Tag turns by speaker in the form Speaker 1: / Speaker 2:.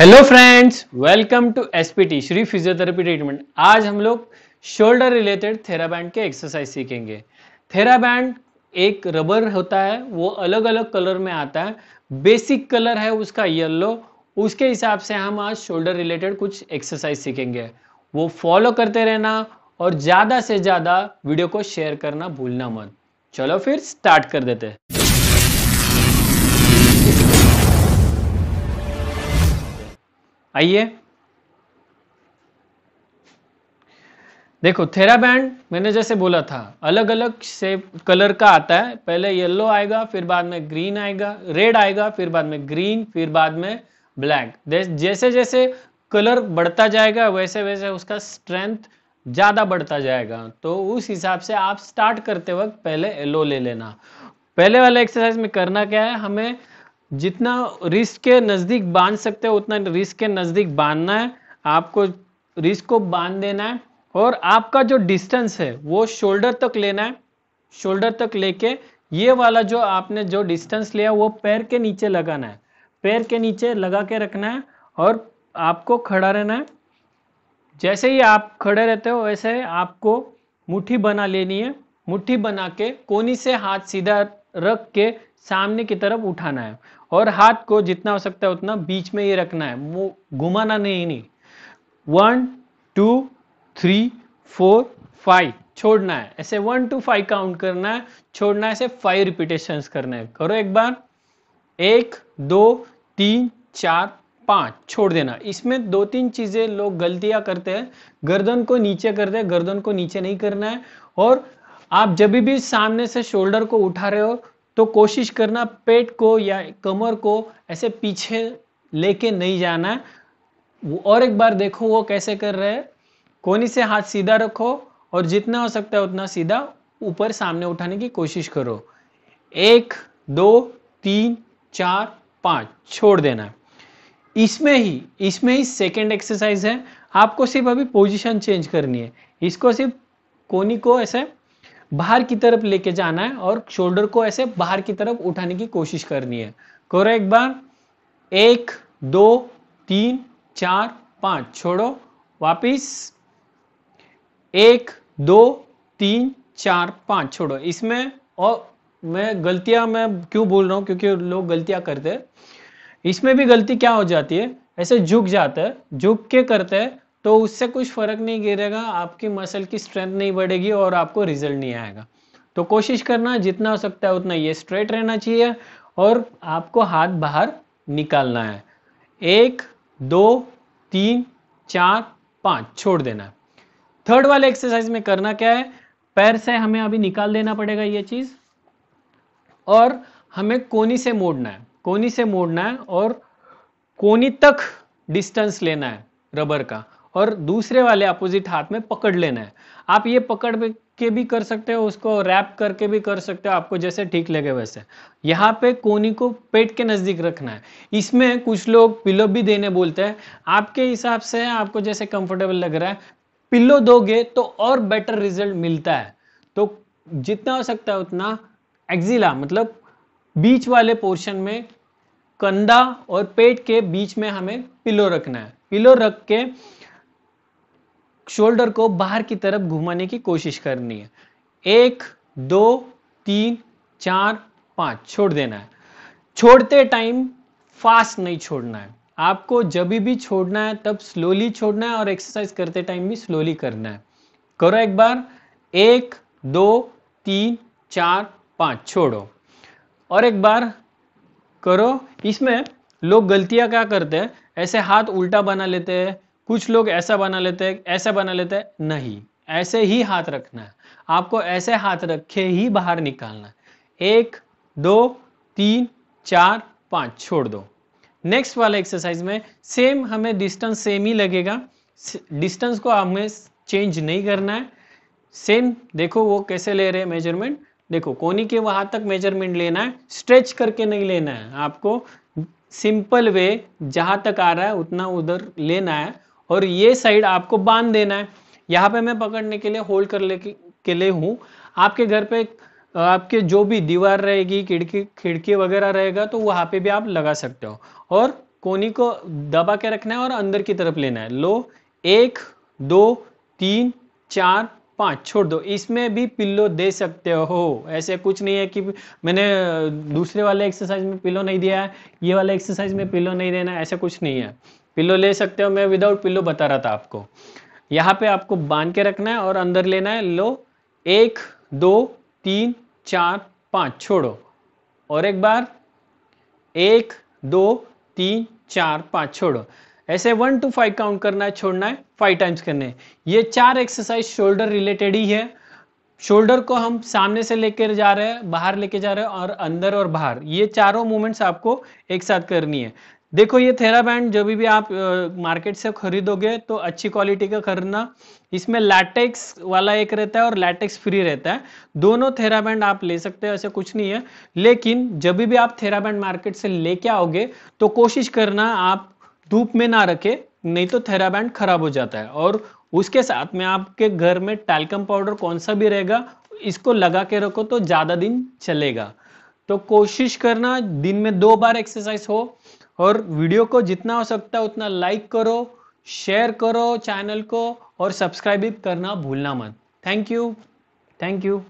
Speaker 1: hello friends welcome to SPT Shri physiotherapy treatment आज हम लोग शोल्डर रिलेटेड थेराबैंड के एक्सरसाइज सीखेंगे थेराबैंड एक रबर होता है वो अलग अलग कलर में आता है बेसिक कलर है उसका येलो उसके हिसाब से हम आज शोल्डर रिलेटेड कुछ एक्सरसाइज सीखेंगे वो फॉलो करते रहना और ज़्यादा से ज़्यादा वीडियो को शेयर करना भूलना मत चलो फिर स्टार्ट कर देते हैं आइए देखो थेरा बैंड मैंने जैसे बोला था अलग अलग से कलर का आता है पहले येलो आएगा फिर बाद में ग्रीन आएगा रेड आएगा फिर बाद में ग्रीन फिर बाद में ब्लैक जैसे जैसे कलर बढ़ता जाएगा वैसे वैसे उसका स्ट्रेंथ ज़्यादा बढ़ता जाएगा तो उस हिसाब से आप स्टार्ट करते वक्त पहले येलो ले लेना पहले वाले एक्सरसाइज में करना क्या है हमें जितना रिस्क के नज़दीक बांध सकते हो उतना रिस्क के नज़दीक बांधना है आपको रिस्क को बांध देना है और आपका जो डिस्टेंस है वो शोल्डर तक लेना है शोल्डर तक लेके ये वाला जो आपने जो डिस्टेंस लिया वो पैर के नीचे लगाना है पैर के नीचे लगा के रखना है और आपको खड़ा रहना है जैसे ही आप खड़े रहते हो वैसे आपको मुट्ठी बना लेनी है मुट्ठी बना के कोनी से हाथ सीधा रख के सामने की तरफ उठाना है और हाथ को जितना हो सकता है उतना बीच में ये रखना है वो घुमाना नहीं नहीं one two three four five छोड़ना है ऐसे वन टू फाइव काउंट करना है छोड़ना है ऐसे फाइव रिपीटेशंस करना है करो एक बार एक दो तीन चार पांच छोड़ देना इसमें दो तीन चीज़ें लोग गलतियां करते हैं गर्दन को नीचे करते हैं गर्दन को नीचे नहीं करना है और आप जब भी सामने से शोल्डर को उठा रहे हो तो कोशिश करना पेट को या कमर को ऐसे पीछे लेके नहीं जाना और एक बार देखो वो कैसे कर रहे हैं कोनी से हाथ सीधा रखो और जितना हो सकता है उतना सीधा ऊपर सामने उठाने की कोशिश करो एक दो तीन चार पांच छोड़ देना इसमें ही इसमें ही सेकेंड एक्सरसाइज है आपको सिर्फ अभी पोजीशन चेंज करनी है इसको सिर्फ कोनी को ऐसे बाहर की तरफ लेके जाना है और शोल्डर को ऐसे बाहर की तरफ उठाने की कोशिश करनी है करो एक बार एक दो तीन चार पांच छोड़ो वापिस एक दो तीन चार पांच छोड़ो इसमें और मैं गलतियां मैं क्यों बोल रहा हूं क्योंकि लोग गलतियां करते हैं इसमें भी गलती क्या हो जाती है ऐसे झुक जाता है झुक के करते हैं तो उससे कुछ फ़र्क नहीं गिरेगा आपकी मसल की स्ट्रेंथ नहीं बढ़ेगी और आपको रिजल्ट नहीं आएगा तो कोशिश करना जितना हो सकता है उतना ये स्ट्रेट रहना चाहिए और आपको हाथ बाहर निकालना है एक दो तीन चार पाँच छोड़ देना है थर्ड वाले एक्सरसाइज में करना क्या है पैर से हमें अभी निकाल देना पड़ेगा ये चीज़ और हमें कोनी से मोड़ना है कोनी से मोड़ना है और कोनी तक डिस्टेंस लेना है रबर का और दूसरे वाले अपोजिट हाथ में पकड़ लेना है आप ये पकड़ के भी कर सकते हो उसको रैप करके भी कर सकते हो आपको जैसे ठीक लगे वैसे यहाँ पे कोनी को पेट के नज़दीक रखना है इसमें कुछ लोग पिलो भी देने बोलते हैं आपके हिसाब से आपको जैसे कंफर्टेबल लग रहा है पिल्लो दोगे तो और बेटर रिजल्ट मिलता है तो जितना हो सकता है उतना एक्जिला मतलब बीच वाले पोर्शन में कंधा और पेट के बीच में हमें पिलो रखना है पिलो रख के शोल्डर को बाहर की तरफ घुमाने की कोशिश करनी है एक दो तीन चार पांच छोड़ देना है छोड़ते टाइम फास्ट नहीं छोड़ना है आपको जब भी छोड़ना है तब स्लोली छोड़ना है और एक्सरसाइज करते टाइम भी स्लोली करना है करो एक बार एक दो तीन चार पांच छोड़ो और एक बार करो इसमें लोग गलतियां क्या करते हैं ऐसे हाथ उल्टा बना लेते हैं कुछ लोग ऐसा बना लेते हैं ऐसा बना लेते हैं नहीं ऐसे ही हाथ रखना है आपको ऐसे हाथ रखे ही बाहर निकालना है एक दो तीन चार पाँच छोड़ दो नेक्स्ट वाला एक्सरसाइज में सेम हमें डिस्टेंस सेम ही लगेगा डिस्टेंस को हमें चेंज नहीं करना है सेम देखो वो कैसे ले रहे हैं मेजरमेंट देखो कोनी के वहां तक मेजरमेंट लेना है स्ट्रेच करके नहीं लेना है आपको सिंपल वे जहां तक आ रहा है उतना उधर लेना है और ये साइड आपको बांध देना है यहाँ पे मैं पकड़ने के लिए होल्ड कर ले के लिए हूँ आपके घर पे आपके जो भी दीवार रहेगी खिड़की खिड़की वगैरह रहेगा तो वहाँ पे भी आप लगा सकते हो और कोनी को दबा के रखना है और अंदर की तरफ लेना है लो एक दो तीन चार पाँच छोड़ दो इसमें भी पिल्लो दे सकते हो ऐसे कुछ नहीं है कि मैंने दूसरे वाले एक्सरसाइज में पिल्लो नहीं दिया है ये वाले एक्सरसाइज में पिल्लो नहीं देना ऐसा कुछ नहीं है पिल्लो ले सकते हो मैं विदाउट पिल्लो बता रहा था आपको यहाँ पे आपको बांध के रखना है और अंदर लेना है लो एक दो तीन चार पाँच छोड़ो और एक बार एक दो तीन चार पाँच छोड़ो ऐसे वन टू फाइव काउंट करना है छोड़ना है फाइव टाइम्स करने है ये चार एक्सरसाइज शोल्डर रिलेटेड ही है शोल्डर को हम सामने से लेकर जा रहे हैं बाहर लेके जा रहे हैं और अंदर और बाहर ये चारों मूवमेंट्स आपको एक साथ करनी है देखो ये थेराबैंड जब भी आप मार्केट से खरीदोगे तो अच्छी क्वालिटी का खरीदना इसमें लैटेक्स वाला एक रहता है और लैटेक्स फ्री रहता है दोनों थेराबैंड आप ले सकते हो ऐसे कुछ नहीं है लेकिन जब भी आप थेराबैंड मार्केट से लेके आओगे तो कोशिश करना आप धूप में ना रखे नहीं तो थेराबैंड खराब हो जाता है और उसके साथ में आपके घर में टैल्कम पाउडर कौन सा भी रहेगा इसको लगा के रखो तो ज़्यादा दिन चलेगा तो कोशिश करना दिन में दो बार एक्सरसाइज हो और वीडियो को जितना हो सकता है उतना लाइक करो शेयर करो चैनल को और सब्सक्राइब करना भूलना मत थैंक यू थैंक यू